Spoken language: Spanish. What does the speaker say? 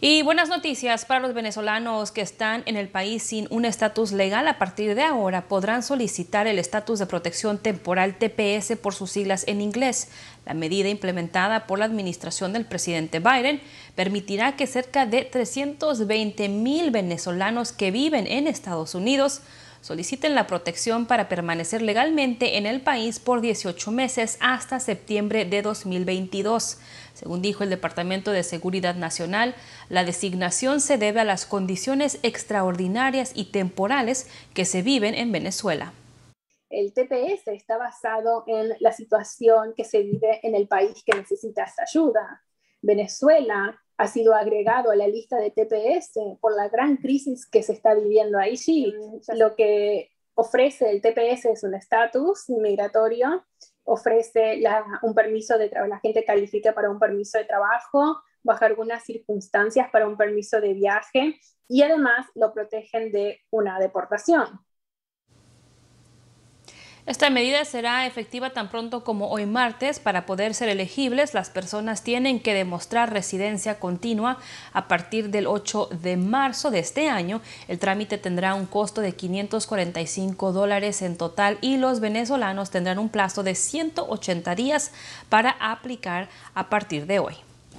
Y buenas noticias para los venezolanos que están en el país sin un estatus legal. A partir de ahora podrán solicitar el estatus de protección temporal TPS por sus siglas en inglés. La medida implementada por la administración del presidente Biden permitirá que cerca de 320 mil venezolanos que viven en Estados Unidos soliciten la protección para permanecer legalmente en el país por 18 meses hasta septiembre de 2022. Según dijo el Departamento de Seguridad Nacional, la designación se debe a las condiciones extraordinarias y temporales que se viven en Venezuela. El TPS está basado en la situación que se vive en el país que necesita esa ayuda. Venezuela ha sido agregado a la lista de TPS por la gran crisis que se está viviendo ahí. Sí, lo que ofrece el TPS es un estatus migratorio, ofrece un permiso de trabajo, la gente califica para un permiso de trabajo, bajo algunas circunstancias para un permiso de viaje y además lo protegen de una deportación. Esta medida será efectiva tan pronto como hoy martes. Para poder ser elegibles, las personas tienen que demostrar residencia continua a partir del 8 de marzo de este año. El trámite tendrá un costo de 545 dólares en total y los venezolanos tendrán un plazo de 180 días para aplicar a partir de hoy.